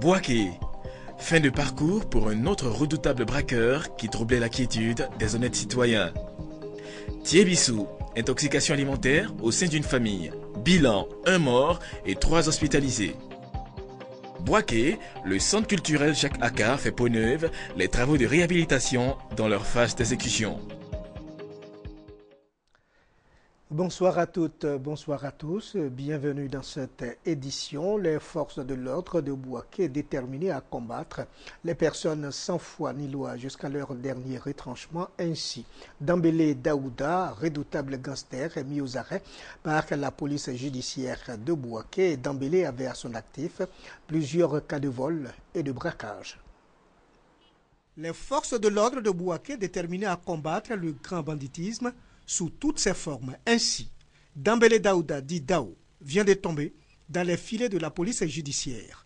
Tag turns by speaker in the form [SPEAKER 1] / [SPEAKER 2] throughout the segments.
[SPEAKER 1] Boaké. Fin de parcours pour un autre redoutable braqueur qui troublait la quiétude des honnêtes citoyens. Thiébissou, intoxication alimentaire au sein d'une famille. Bilan, un mort et trois hospitalisés. Boaké, le centre culturel Jacques Akar fait peau neuve les travaux de réhabilitation dans leur phase d'exécution. Bonsoir à toutes, bonsoir à tous. Bienvenue dans cette édition. Les forces de l'ordre de Bouaké déterminées à combattre les personnes sans foi ni loi jusqu'à leur dernier retranchement. Ainsi, Dambélé Daouda, redoutable gangster, est mis aux arrêts par la police judiciaire de Bouaké. Dambélé avait à son actif plusieurs cas de vol et de braquage. Les forces de l'ordre de Bouaké déterminées à combattre le grand banditisme sous toutes ses formes. Ainsi, Dambele Daouda, dit Dao, vient de tomber dans les filets de la police judiciaire.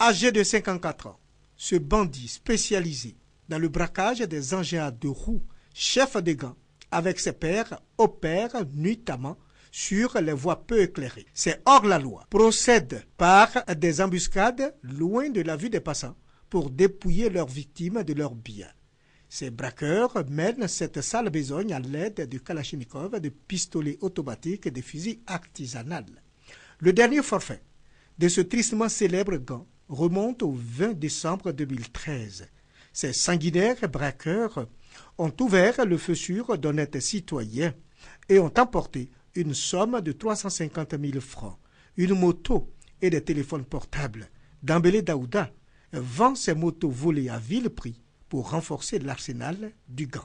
[SPEAKER 1] Âgé de 54 ans, ce bandit spécialisé dans le braquage des engins à deux roues, chef des gants, avec ses pères, opère nuitamment sur les voies peu éclairées. C'est hors la loi. Procède par des embuscades loin de la vue des passants pour dépouiller leurs victimes de leurs biens. Ces braqueurs mènent cette sale besogne à l'aide de Kalachnikov, de pistolets automatiques et de fusils artisanaux. Le dernier forfait de ce tristement célèbre gant remonte au 20 décembre 2013. Ces sanguinaires braqueurs ont ouvert le feu sur d'honnêtes citoyens et ont emporté une somme de 350 000 francs, une moto et des téléphones portables. Dambélé Daouda vend ses motos volées à vil prix pour renforcer l'arsenal du gant.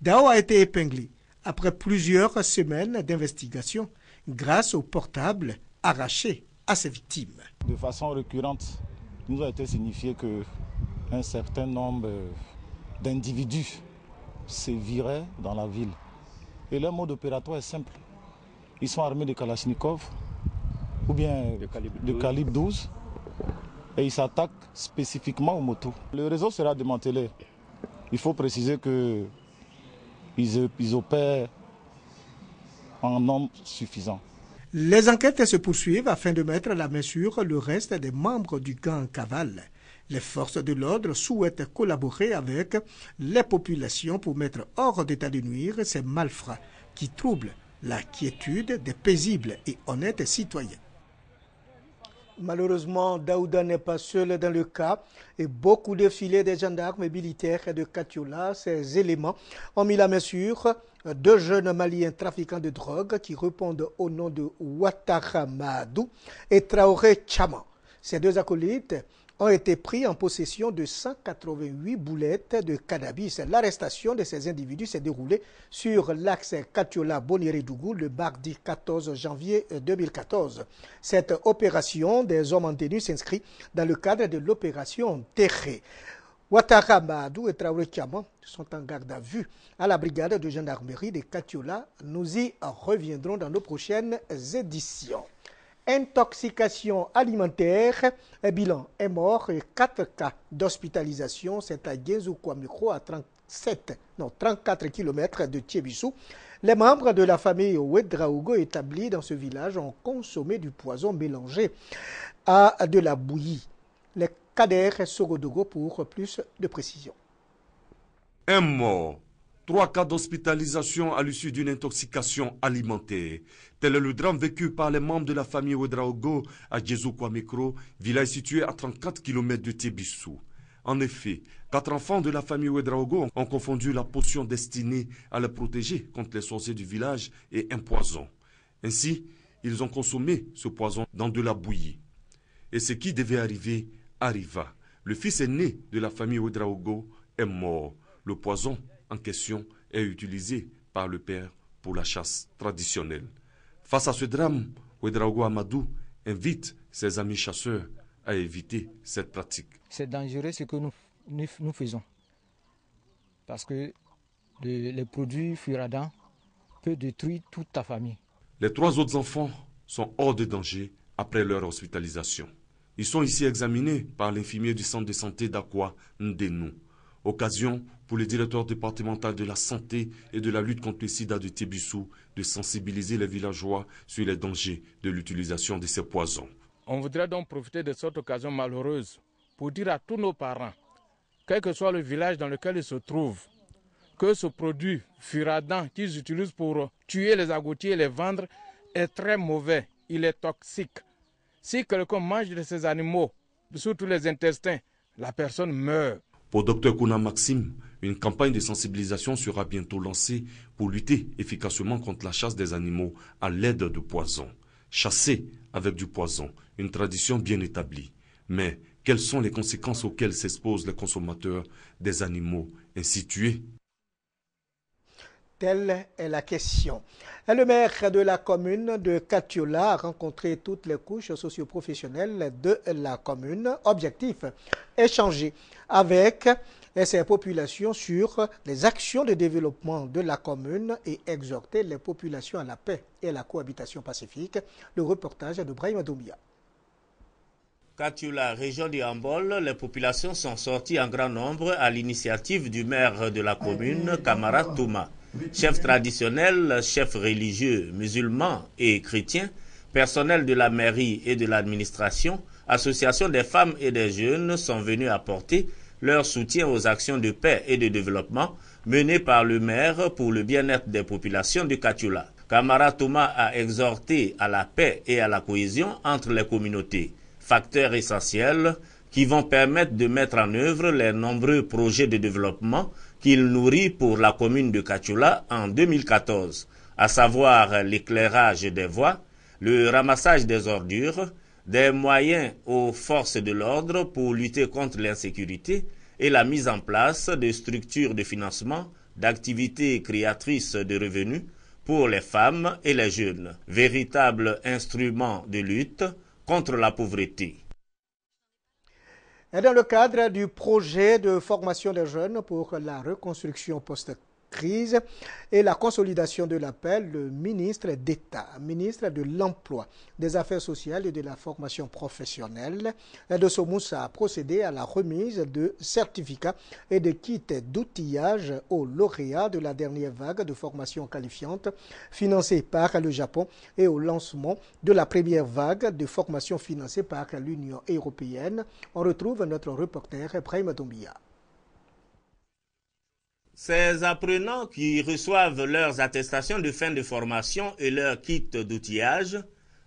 [SPEAKER 1] Dao a été épinglé après plusieurs semaines d'investigation grâce au portable arraché à ses victimes.
[SPEAKER 2] De façon récurrente, nous a été signifié que un certain nombre d'individus se viraient dans la ville. Et leur mode opératoire est simple. Ils sont armés de Kalachnikov ou bien de calibre de calibre 12 et ils s'attaquent spécifiquement aux motos. Le réseau sera démantelé. Il faut préciser que ils, opèrent en nombre suffisant.
[SPEAKER 1] Les enquêtes se poursuivent afin de mettre la main sur le reste des membres du gang Cavale. Les forces de l'ordre souhaitent collaborer avec les populations pour mettre hors d'état de nuire ces malfrats qui troublent la quiétude des paisibles et honnêtes citoyens. Malheureusement, Daouda n'est pas seul dans le cas et beaucoup de filets des gendarmes militaires et de Katiola, ces éléments, ont mis la main sur deux jeunes Maliens trafiquants de drogue qui répondent au nom de Ouattara Mahadou et Traoré Chama. Ces deux acolytes ont été pris en possession de 188 boulettes de cannabis. L'arrestation de ces individus s'est déroulée sur l'axe katiola dougou le mardi 14 janvier 2014. Euh, Cette opération des hommes en tenue s'inscrit dans le cadre de l'opération Terre. Ouattara Mahadou et Traoré kiaman sont en garde à vue à la brigade de gendarmerie de Katiola. Nous y reviendrons dans nos prochaines éditions intoxication alimentaire. Un bilan est mort et 4 cas d'hospitalisation. C'est à micro à 34 km de Thiébissou. Les membres de la famille Ouedraougo établis dans ce village ont consommé du poison mélangé à de la bouillie. Les cadres Sogodogo pour plus de précision.
[SPEAKER 3] Un Trois cas d'hospitalisation à l'issue d'une intoxication alimentaire. Tel est le drame vécu par les membres de la famille Ouedraogo à Micro, village situé à 34 km de Tébissou. En effet, quatre enfants de la famille Ouedraogo ont confondu la potion destinée à les protéger contre les sorciers du village et un poison. Ainsi, ils ont consommé ce poison dans de la bouillie. Et ce qui devait arriver arriva. Le fils aîné de la famille Ouedraogo est mort. Le poison en question est utilisé par le père pour la chasse traditionnelle. Face à ce drame, Ouedraogo Amadou invite ses amis chasseurs à éviter cette pratique.
[SPEAKER 1] C'est dangereux ce que nous, nous, faisons. Parce que les produits furadans peuvent détruire toute ta famille.
[SPEAKER 3] Les trois autres enfants sont hors de danger après leur hospitalisation. Ils sont ici examinés par l'infirmier du centre de santé d'Aqua Ndenou. Occasion pour le directeur départemental de la santé et de la lutte contre le sida de Tébissou de sensibiliser les villageois sur les dangers de l'utilisation de ces poisons.
[SPEAKER 4] On voudrait
[SPEAKER 1] donc profiter de cette occasion malheureuse pour dire à tous nos parents, quel que soit le village dans lequel ils se trouvent, que ce produit furadan qu'ils utilisent pour tuer les agoutiers et les vendre est très mauvais, il est toxique. Si quelqu'un mange de ces animaux, surtout les intestins,
[SPEAKER 3] la personne meurt. Pour Dr Kuna Maxime, une campagne de sensibilisation sera bientôt lancée pour lutter efficacement contre la chasse des animaux à l'aide de poisons. Chasser avec du poison, une tradition bien établie. Mais quelles sont les conséquences auxquelles s'exposent les consommateurs des animaux institués?
[SPEAKER 1] Telle est la question. Le maire de la commune de Katiola a rencontré toutes les couches socioprofessionnelles de la commune. Objectif, échanger avec ses populations sur les actions de développement de la commune et exhorter les populations à la paix et à la cohabitation pacifique. Le reportage de Brahim Adoumia.
[SPEAKER 4] Katiola, région de Hambol, les populations sont sorties en grand nombre à l'initiative du maire de la commune, Kamara Touma chefs traditionnels, chefs religieux, musulmans et chrétiens, personnel de la mairie et de l'administration, associations des femmes et des jeunes sont venus apporter leur soutien aux actions de paix et de développement menées par le maire pour le bien-être des populations de Kachula. Kamara Thomas a exhorté à la paix et à la cohésion entre les communautés, facteurs essentiels qui vont permettre de mettre en œuvre les nombreux projets de développement qu'il nourrit pour la commune de Kachula en 2014, à savoir l'éclairage des voies, le ramassage des ordures, des moyens aux forces de l'ordre pour lutter contre l'insécurité et la mise en place de structures de financement d'activités créatrices de revenus pour les femmes et les jeunes, véritables instruments de lutte contre la pauvreté.
[SPEAKER 1] Et dans le cadre du projet de formation des jeunes pour la reconstruction post crise et la consolidation de l'appel, le ministre d'État, ministre de l'Emploi, des Affaires sociales et de la formation professionnelle, de Somoussa a procédé à la remise de certificats et de kits d'outillage aux lauréats de la dernière vague de formation qualifiante financée par le Japon et au lancement de la première vague de formation financée par l'Union européenne. On retrouve notre reporter Prime Dombia.
[SPEAKER 4] Ces apprenants qui reçoivent leurs attestations de fin de formation et leurs kits d'outillage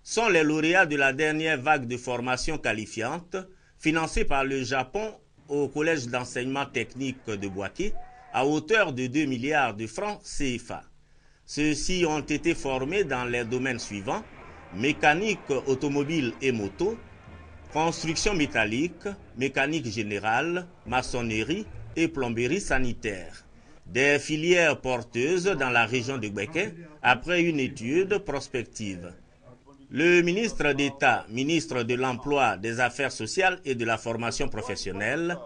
[SPEAKER 4] sont les lauréats de la dernière vague de formation qualifiante financée par le Japon au Collège d'enseignement technique de Boaké à hauteur de 2 milliards de francs CFA. Ceux-ci ont été formés dans les domaines suivants mécanique automobile et moto, construction métallique, mécanique générale, maçonnerie et plomberie sanitaire des filières porteuses dans la région de Gbeke après une étude prospective. Le ministre d'État, ministre de l'Emploi, des Affaires sociales et de la formation professionnelle,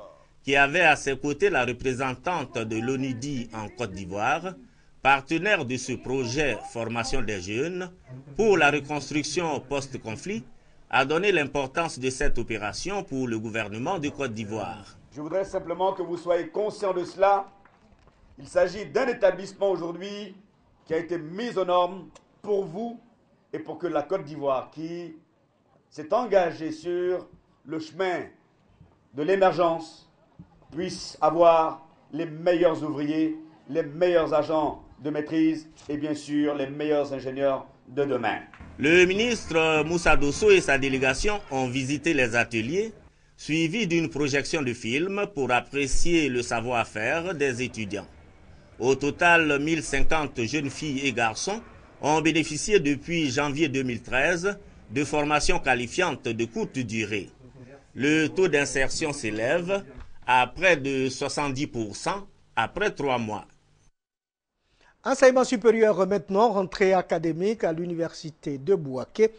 [SPEAKER 4] qui avait à ses côtés la représentante de l'ONUDI en Côte d'Ivoire, partenaire de ce projet Formation des jeunes pour la reconstruction post-conflit, a donné l'importance de cette opération pour le gouvernement de Côte d'Ivoire. Je voudrais simplement que vous soyez conscient de cela il s'agit d'un établissement aujourd'hui qui a été mis aux normes pour vous et pour que la Côte d'Ivoire, qui s'est engagée sur le chemin de l'émergence, puisse avoir les meilleurs ouvriers, les meilleurs agents de maîtrise et bien sûr les meilleurs ingénieurs de demain. Le ministre Moussa Dosso et sa délégation ont visité les ateliers, suivis d'une projection de film pour apprécier le savoir-faire des étudiants. Au total, 1050 jeunes filles et garçons ont bénéficié depuis janvier 2013 de formations qualifiantes de courte durée. Le taux d'insertion s'élève à près de 70% après trois mois.
[SPEAKER 1] Enseignement supérieur maintenant, rentrée académique à l'université de Bouaké.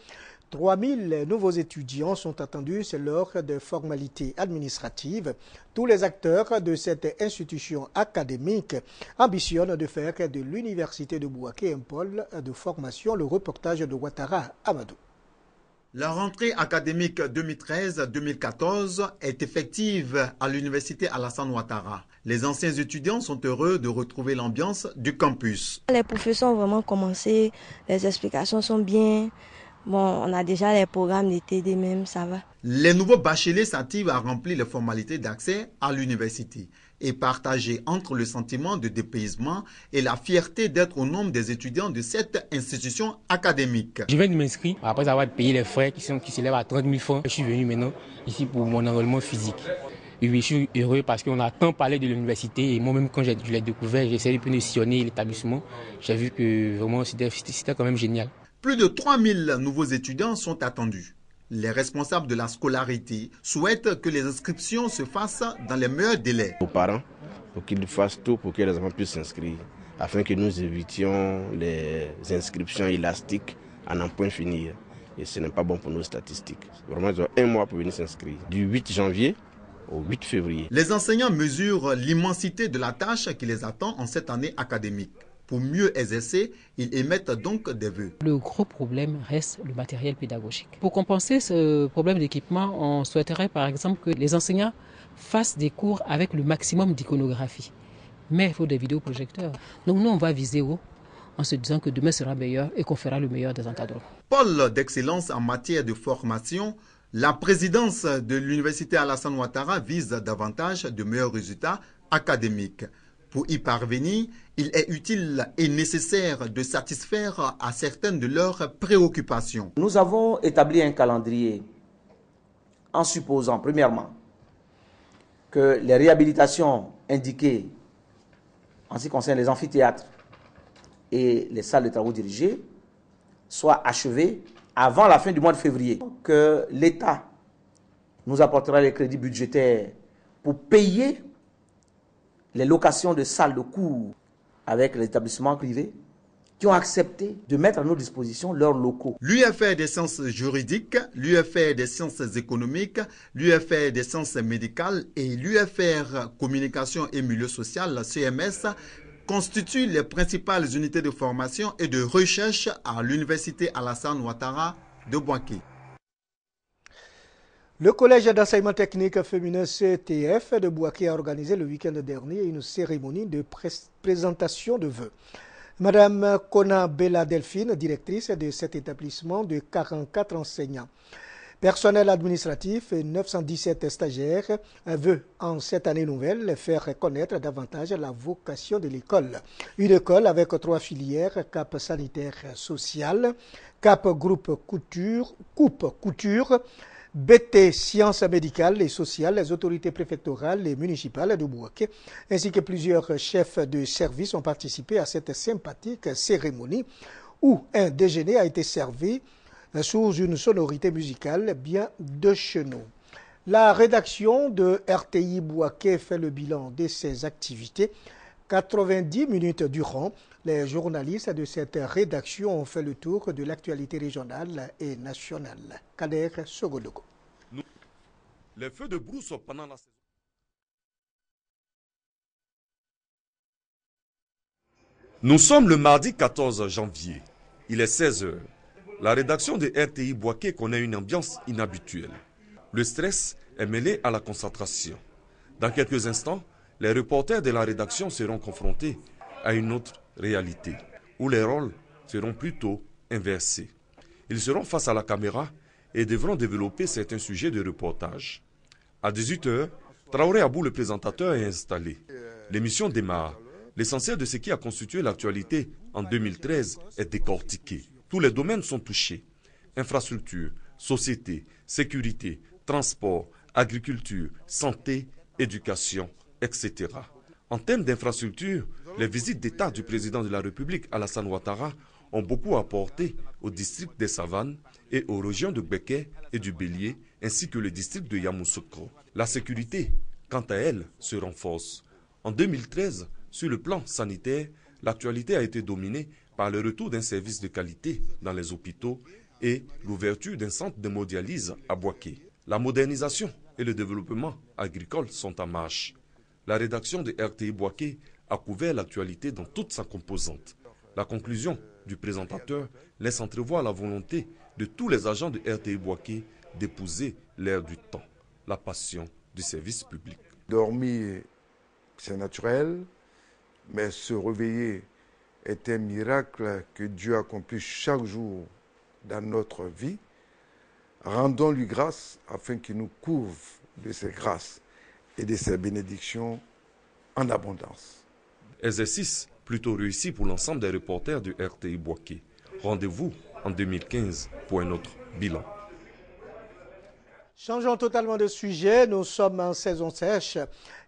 [SPEAKER 1] 3000 nouveaux étudiants sont attendus, c'est l'heure de formalités administratives. Tous les acteurs de cette institution académique ambitionnent de faire de l'université de Bouaké un pôle de formation. Le reportage de Ouattara Amadou.
[SPEAKER 2] La rentrée académique 2013-2014 est effective à l'université Alassane Ouattara. Les anciens étudiants sont heureux de retrouver l'ambiance du campus.
[SPEAKER 4] Les professeurs ont vraiment commencé, les explications sont bien, Bon, on a déjà les programmes d'été des mêmes, ça va.
[SPEAKER 2] Les nouveaux bacheliers s'attirent à remplir les formalités d'accès à l'université et partager entre le sentiment de dépaysement et la fierté d'être au nombre des étudiants de cette institution académique. Je viens de m'inscrire, après avoir payé les frais qui, s'élèvent à 30 000 francs, je suis venu maintenant ici pour mon enrôlement physique. oui, je suis heureux parce qu'on a tant parlé de l'université
[SPEAKER 1] et moi-même quand je l'ai découvert, j'ai essayé de sillonner l'établissement. J'ai vu que vraiment c'était
[SPEAKER 2] quand même génial. Plus de 3000 nouveaux étudiants sont attendus. Les responsables de la scolarité souhaitent que les inscriptions se fassent dans les meilleurs délais.
[SPEAKER 4] Aux parents, pour qu'ils fassent tout pour que les enfants puissent s'inscrire, afin que nous évitions les inscriptions élastiques à n'en point finir. Et ce n'est pas bon pour nos statistiques. Vraiment, ils ont un mois pour venir s'inscrire. Du 8 janvier au 8 février.
[SPEAKER 2] Les enseignants mesurent l'immensité de la tâche qui les attend en cette année académique. Pour mieux exercer, ils émettent donc des vœux.
[SPEAKER 1] Le gros problème reste le matériel pédagogique. Pour compenser ce problème d'équipement, on souhaiterait par exemple que les enseignants fassent des cours avec le maximum d'iconographie. Mais il faut des vidéoprojecteurs. Donc nous, on va viser haut en se disant que demain sera meilleur et qu'on fera le meilleur des encadrants.
[SPEAKER 2] Paul d'excellence en matière de formation, la présidence de l'université Alassane Ouattara vise davantage de meilleurs résultats académiques. Pour y parvenir, il est utile et nécessaire de satisfaire à certaines de leurs préoccupations. Nous avons établi un calendrier en supposant, premièrement, que les réhabilitations indiquées en ce qui concerne les amphithéâtres et les salles de travaux dirigés soient achevées avant la fin du mois de février, que l'État nous apportera les crédits budgétaires pour payer les locations de salles de cours avec les établissements privés qui ont accepté de mettre à nos dispositions leurs locaux. L'UFR des sciences juridiques, l'UFR des sciences économiques, l'UFR des sciences médicales et l'UFR communication et milieu social, la CMS, constituent les principales unités de formation et de recherche à l'université Alassane Ouattara de Boaké.
[SPEAKER 1] Le Collège d'enseignement technique féminin CTF de Bouaké a organisé le week-end dernier une cérémonie de présentation de vœux. Madame Kona Bella Delphine, directrice de cet établissement de 44 enseignants, personnel administratif et 917 stagiaires, veut en cette année nouvelle faire connaître davantage la vocation de l'école. Une école avec trois filières, cap sanitaire social, cap groupe couture, coupe couture, BT Sciences médicales et sociales, les autorités préfectorales et municipales de Bouaké, ainsi que plusieurs chefs de service ont participé à cette sympathique cérémonie où un déjeuner a été servi euh, sous une sonorité musicale bien de chez La rédaction de RTI Bouaké fait le bilan de ses activités 90 minutes durant les journalistes de cette rédaction ont fait le tour de l'actualité régionale et nationale. Kader Sogodoko.
[SPEAKER 3] de la Nous sommes le mardi 14 janvier. Il est 16h. La rédaction de RTI Boaké connaît une ambiance inhabituelle. Le stress est mêlé à la concentration. Dans quelques instants, les reporters de la rédaction seront confrontés à une autre réalité, où les rôles seront plutôt inversés. Ils seront face à la caméra et devront développer certains sujets de reportage. À 18h, Traoré Abou, le présentateur, est installé. L'émission démarre. L'essentiel de ce qui a constitué l'actualité en 2013 est décortiqué. Tous les domaines sont touchés. Infrastructure, société, sécurité, transport, agriculture, santé, éducation, etc. En termes d'infrastructure, les visites d'État du président de la République, à San Ouattara, ont beaucoup apporté au district des Savanes et aux régions de Beke et du Bélier, ainsi que le district de Yamoussoukro. La sécurité, quant à elle, se renforce. En 2013, sur le plan sanitaire, l'actualité a été dominée par le retour d'un service de qualité dans les hôpitaux et l'ouverture d'un centre de modialise à Boaké. La modernisation et le développement agricole sont en marche. La rédaction de RTI Boaké a couvert l'actualité dans toute sa composante. La conclusion du présentateur laisse entrevoir la volonté de tous les agents de RTI Boaké d'épouser l'air du temps, la passion du service public. Dormir, c'est naturel, mais se réveiller est un miracle que Dieu accomplit chaque jour dans notre vie. Rendons-lui grâce afin
[SPEAKER 2] qu'il nous couvre de ses grâces et de ses bénédictions en abondance.
[SPEAKER 3] Exercice plutôt réussi pour l'ensemble des reporters du RTI Boaké. Rendez-vous en 2015 pour un autre bilan.
[SPEAKER 1] Changeons totalement de sujet. Nous sommes en saison sèche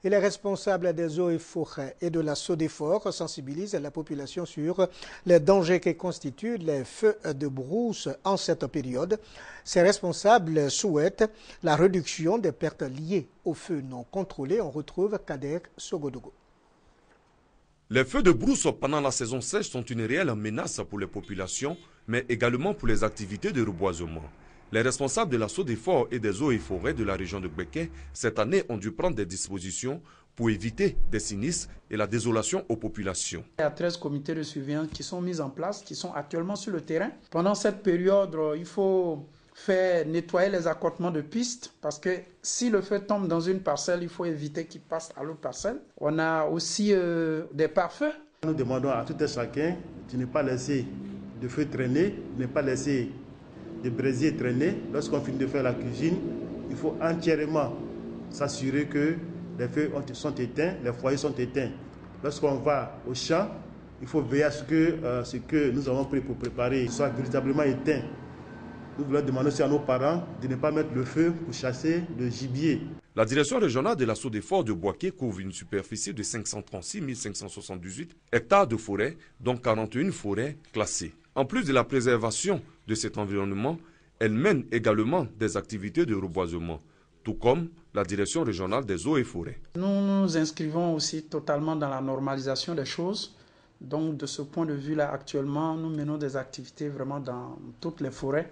[SPEAKER 1] et les responsables des eaux et forêts et de l'assaut d'effort sensibilisent la population sur les dangers que constituent les feux de brousse en cette période. Ces responsables souhaitent la réduction des pertes liées aux feux non contrôlés. On retrouve Kader Sogodogo.
[SPEAKER 3] Les feux de brousse pendant la saison sèche sont une réelle menace pour les populations, mais également pour les activités de reboisement. Les responsables de l'assaut des forts et des eaux et forêts de la région de Gbeke, cette année, ont dû prendre des dispositions pour éviter des sinistres et la désolation aux populations.
[SPEAKER 1] Il y a 13 comités de surveillance qui sont mis en place, qui sont actuellement sur le terrain. Pendant cette période, euh, il faut faire nettoyer les accotements de piste parce que si le feu tombe dans une parcelle, il faut éviter qu'il passe à l'autre parcelle.
[SPEAKER 2] On a aussi euh, des parfums. Nous demandons à tout un chacun de ne pas laisser de feu traîner, de ne pas laisser de brésil traîner. Lorsqu'on finit de faire la cuisine, il faut entièrement s'assurer que les feux sont éteints, les foyers sont éteints. Lorsqu'on va au champ, il faut veiller à ce que euh, ce que nous avons pris pour préparer soit véritablement éteint. Nous voulons demander aussi à nos parents de ne pas mettre le feu pour chasser
[SPEAKER 3] le gibier. La direction régionale de l'assaut des forts de Boaké couvre une superficie de 536 578 hectares de forêt, dont 41 forêts classées. En plus de la préservation de cet environnement, elle mène également des activités de reboisement, tout comme la direction régionale des eaux et forêts.
[SPEAKER 2] Nous nous inscrivons aussi totalement dans la normalisation des choses. Donc de ce point de vue-là, actuellement, nous menons des activités
[SPEAKER 1] vraiment dans toutes les forêts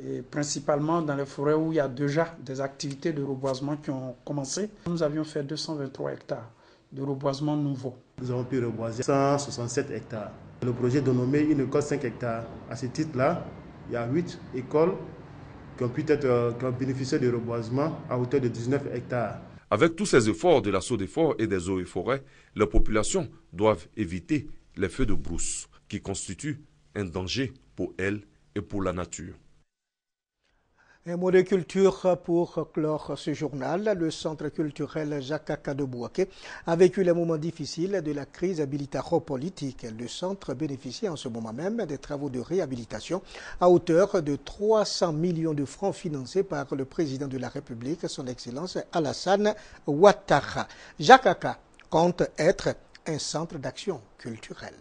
[SPEAKER 1] et principalement dans les forêts où il y a déjà des
[SPEAKER 2] activités de reboisement qui ont commencé. Nous avions fait 223 hectares de reboisement nouveau. Nous avons pu reboiser 167 hectares. Le projet de nommer une école 5 hectares. À ce titre-là, il y a 8 écoles qui ont pu être qui de reboisement à hauteur de 19 hectares.
[SPEAKER 3] Avec tous ces efforts de l'assaut des forts et des eaux et forêts, les populations doivent éviter les feux de brousse qui constituent un danger pour elles et pour la nature.
[SPEAKER 1] Un mot de culture pour clore ce journal. Le centre culturel Jacques Bouaké a vécu les moments difficiles de la crise militaro-politique. Le centre bénéficie en ce moment même des travaux de réhabilitation à hauteur de 300 millions de francs financés par le président de la République, son Excellence Alassane Ouattara. Jacques compte être un centre d'action culturelle.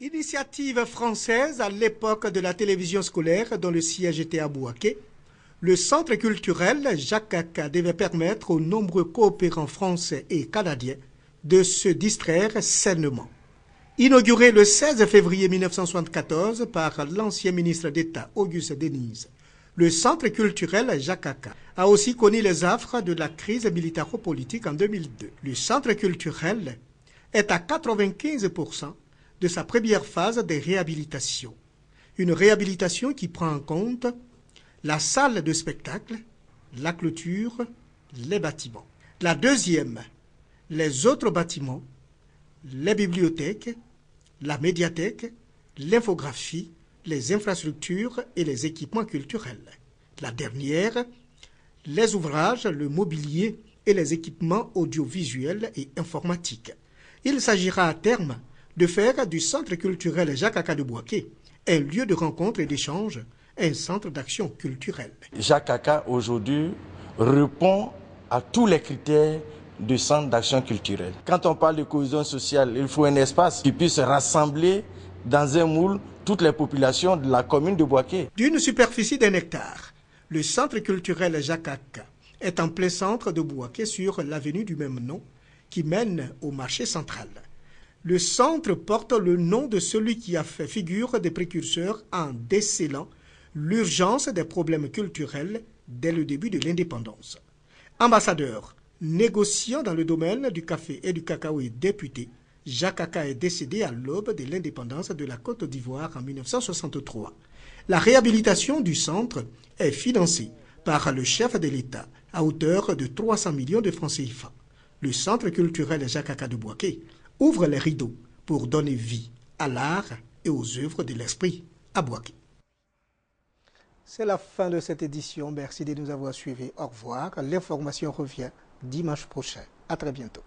[SPEAKER 1] Initiative française à l'époque de la télévision scolaire dont le siège était à Bouaké, le centre culturel Jacques devait permettre aux nombreux coopérants français et canadiens de se distraire sainement. Inauguré le 16 février 1974 par l'ancien ministre d'État Auguste Denise, le centre culturel Jacques a aussi connu les affres de la crise militaro-politique en 2002. Le centre culturel est à 95 de sa première phase de réhabilitation. Une réhabilitation qui prend en compte la salle de spectacle, la clôture, les bâtiments. La deuxième, les autres bâtiments, les bibliothèques, la médiathèque, l'infographie, les infrastructures et les équipements culturels. La dernière, les ouvrages, le mobilier et les équipements audiovisuels et informatiques. Il s'agira à terme de faire du centre culturel de Akadouboaké un lieu de rencontre et d'échange, un centre d'action culturelle.
[SPEAKER 3] Jacques aujourd'hui, répond à tous les critères du centre d'action culturelle.
[SPEAKER 4] Quand on parle de cohésion sociale, il faut un espace qui puisse rassembler dans un moule
[SPEAKER 1] toutes les populations de la commune de Boaké. D'une superficie d'un hectare, le centre culturel Jacques est en plein centre de Boaké sur l'avenue du même nom qui mène au marché central. Le centre porte le nom de celui qui a fait figure des précurseurs en décelant l'urgence des problèmes culturels dès le début de l'indépendance. Ambassadeur, négociant dans le domaine du café et du cacao et député, Jacques est décédé à l'aube de l'indépendance de la Côte d'Ivoire en 1963. La réhabilitation du centre est financée par le chef de l'État à hauteur de 300 millions de francs CFA. Le centre culturel Jacques de Boisquet ouvre les rideaux pour donner vie à l'art et aux œuvres de l'esprit à C'est la fin de cette édition. Merci de nous avoir suivis. Au revoir. L'information revient dimanche prochain. À très bientôt.